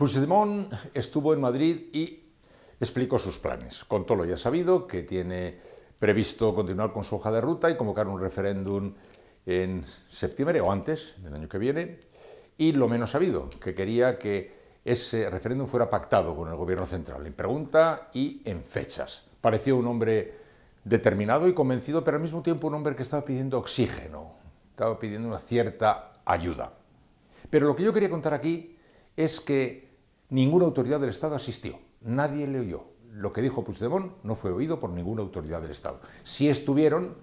Puigdemont estuvo en Madrid y explicó sus planes. Contó lo ya sabido, que tiene previsto continuar con su hoja de ruta y convocar un referéndum en septiembre o antes del año que viene. Y lo menos sabido, que quería que ese referéndum fuera pactado con el gobierno central, en pregunta y en fechas. Pareció un hombre determinado y convencido, pero al mismo tiempo un hombre que estaba pidiendo oxígeno, estaba pidiendo una cierta ayuda. Pero lo que yo quería contar aquí es que Ninguna autoridad del Estado asistió, nadie le oyó. Lo que dijo Puigdemont no fue oído por ninguna autoridad del Estado. Si estuvieron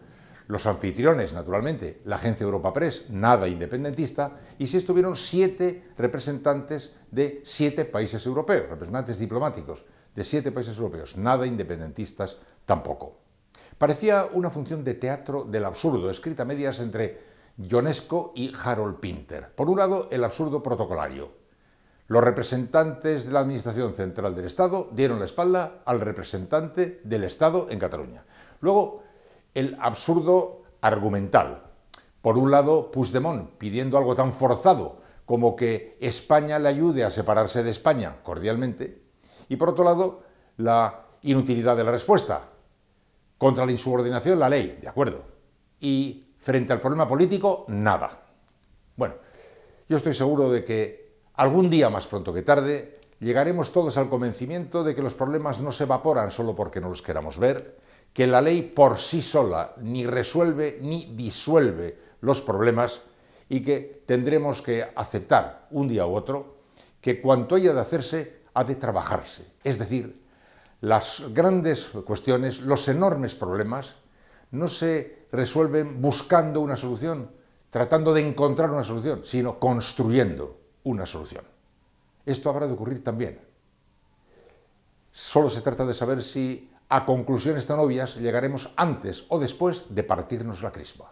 los anfitriones, naturalmente, la agencia Europa Press, nada independentista, y si estuvieron siete representantes de siete países europeos, representantes diplomáticos de siete países europeos, nada independentistas tampoco. Parecía una función de teatro del absurdo, escrita a medias entre Ionesco y Harold Pinter. Por un lado, el absurdo protocolario, los representantes de la Administración Central del Estado dieron la espalda al representante del Estado en Cataluña. Luego, el absurdo argumental. Por un lado, Puigdemont pidiendo algo tan forzado como que España le ayude a separarse de España cordialmente. Y por otro lado, la inutilidad de la respuesta. Contra la insubordinación, la ley, de acuerdo. Y frente al problema político, nada. Bueno, yo estoy seguro de que Algún día más pronto que tarde, llegaremos todos al convencimiento de que los problemas no se evaporan solo porque no los queramos ver, que la ley por sí sola ni resuelve ni disuelve los problemas y que tendremos que aceptar un día u otro que cuanto haya de hacerse ha de trabajarse. Es decir, las grandes cuestiones, los enormes problemas, no se resuelven buscando una solución, tratando de encontrar una solución, sino construyendo una solución. Esto habrá de ocurrir también. Solo se trata de saber si a conclusiones tan obvias llegaremos antes o después de partirnos la crisma.